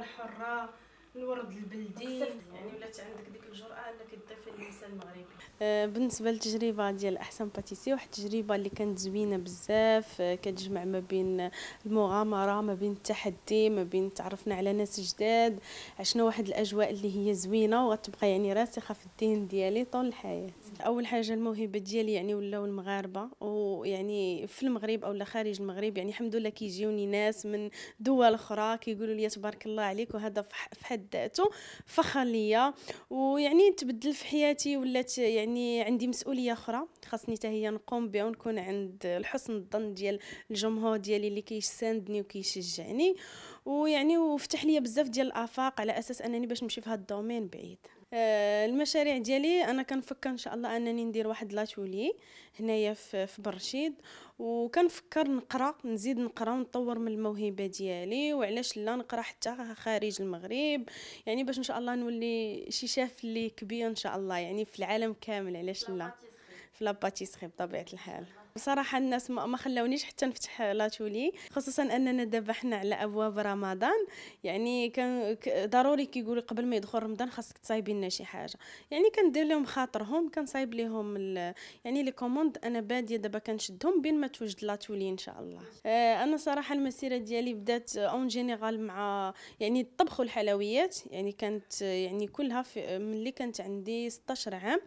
الحرة الورد البلدي يعني ولات عندك ديك الجرأه انك تضيفي الانسان المغربي آه، بالنسبه للتجربه ديال احسن باتيسي واحد التجربه اللي كانت زوينه بزاف آه، كتجمع ما بين المغامره ما بين التحدي ما بين تعرفنا على ناس جداد عشنا واحد الاجواء اللي هي زوينه وغتبقى يعني راسخه في الدين ديالي طول الحياه اول حاجه الموهبه ديالي يعني ولاو المغاربه ويعني في المغرب او خارج المغرب يعني الحمد لله كيجيوني ناس من دول اخرى كيقولوا لي تبارك الله عليك وهذا في حد بحد ذاته فخر ليا ويعني تبدل في حياتي ولات يعني عندي مسؤوليه اخرى خاصني حتى هي نقوم بها ونكون عند الحسن الظن ديال الجمهور ديالي اللي كيساندني وكيشجعني ويعني وفتح ليا بزاف ديال الافاق على اساس انني باش نمشي في هذا الدومين بعيد آه، المشاريع ديالي انا كنفكر ان شاء الله انني ندير واحد لاتولي هنايا في برشيد وكنفكر نقرا نزيد نقرا ونطور من الموهبه ديالي وعلاش لا نقرا حتى خارج المغرب يعني باش ان شاء الله نولي شي شاف اللي كبير ان شاء الله يعني في العالم كامل علاش لا في لاباتيسري بطبيعه الحال بصراحه الناس ما خلاونيش حتى نفتح لاتولي خصوصا اننا دابا حنا على ابواب رمضان يعني كان ضروري كيقولوا قبل ما يدخل رمضان خاصك تصايبي لنا شي حاجه يعني كندير لهم خاطرهم كنصايب لهم يعني لي كوموند انا باديه دابا كنشدهم بين ما توجد لاتولي ان شاء الله آه، انا صراحه المسيره ديالي بدات اون جينيرال مع يعني الطبخ والحلويات يعني كانت يعني كلها في ملي كانت عندي 16 عام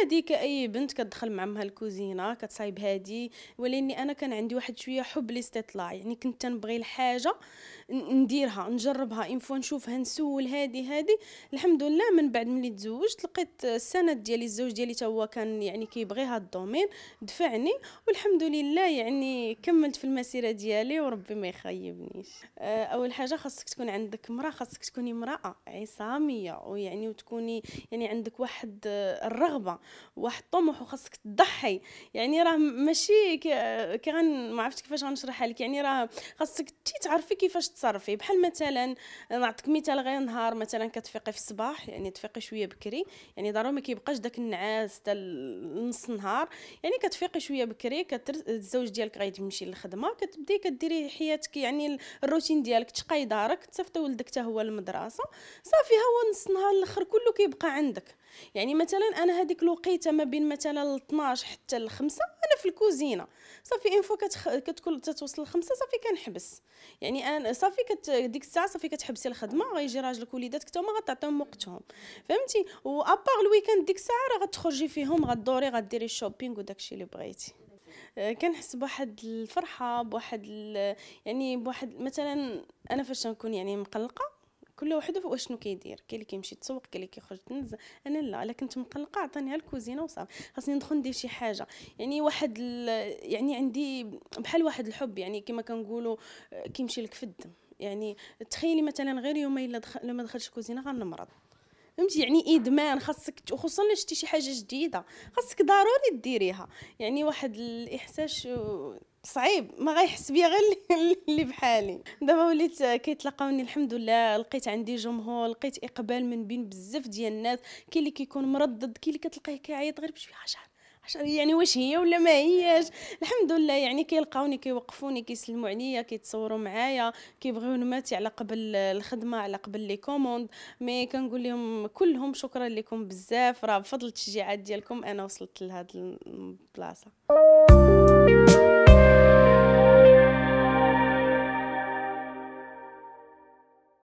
عادي كاي بنت كتدخل مع امها الكوزينه كتصايبها هادي ولاني انا كان عندي واحد شويه حب الاستطلاع يعني كنت تنبغي الحاجه نديرها نجربها ان فوا نشوفها نسول هادي هادي الحمد لله من بعد ملي تزوجت لقيت السند ديالي الزوج ديالي تا هو كان يعني كيبغي هاد الدومين دفعني والحمد لله يعني كملت في المسيره ديالي وربي ما يخيبنيش آه، اول حاجه خاصك تكون عندك مراه خاصك تكوني امراه عصاميه ويعني وتكوني يعني عندك واحد آه، الرغبه واحد الطموح وخاصك تضحي يعني راه ماشي كي غن ما عرفتش كيفاش غنشرحها لك يعني راه خاصك تعرفي كيفاش تصرفي بحال مثلا نعطيك مثال غير نهار مثلا كتفيقي في الصباح يعني تفيقي شويه بكري يعني ضروري ما كيبقاش داك النعاس حتى نص نهار يعني كتفيقي شويه بكري كتر... الزوج ديالك غادي يمشي للخدمه كتبدي كديري حياتك يعني الروتين ديالك تقاي دارك تصيفطي ولدك حتى هو للمدرسه صافي هو نص نهار الاخر كله كيبقى عندك يعني مثلا انا هذيك الوقيته ما بين مثلا 12 حتى ال 5 انا في الكوزينه صافي اون فوا كتكون تتوصل لخمسه صافي كنحبس يعني انا صافي كت ديك الساعه صافي كتحبسي الخدمه غيجي راجلك وليداتك حتى هما غتعطيهم وقتهم فهمتي وابار الويكاند ديك الساعه راه غتخرجي فيهم غدوري غديري الشوبينغ وداكشي اللي بغيتي آه، كنحس بواحد الفرحه بواحد يعني بواحد مثلا انا فاش نكون يعني مقلقه كل واحد واشنو كيدير كاين اللي كيمشي يتسوق كاين اللي كيخرج تنزل انا لا الا كنت مقلقه عطاني الكوزينه وصافي خاصني ندخل ندير شي حاجه يعني واحد يعني عندي بحال واحد الحب يعني كما كنقولوا آه، كيمشي لك في الدم يعني تخيلي مثلا غير يومين الا دخل ما دخلش الكوزينه غنمرض فهمتي يعني ادمان خاصك وخصوصا الا شتي شي حاجه جديده خاصك ضروري ديريها يعني واحد الاحساس آه، صعيب ما غيحس بيا غير اللي بحالي دابا وليت كيتلاقاوني الحمد لله لقيت عندي جمهور لقيت اقبال من بين بزاف ديال الناس كاين اللي كيكون مردد كاين اللي كتلقيه كيعيط غير بشويه شحال يعني واش هي ولا ما هياش الحمد لله يعني كيلقاوني كيوقفوني كيسلموا عليا كيتصوروا معايا كيبغيو نماتي على قبل الخدمه على قبل لي كوموند مي كنقول لهم كلهم شكرا لكم بزاف راه بفضل التشجيعات ديالكم انا وصلت لهاد البلاصه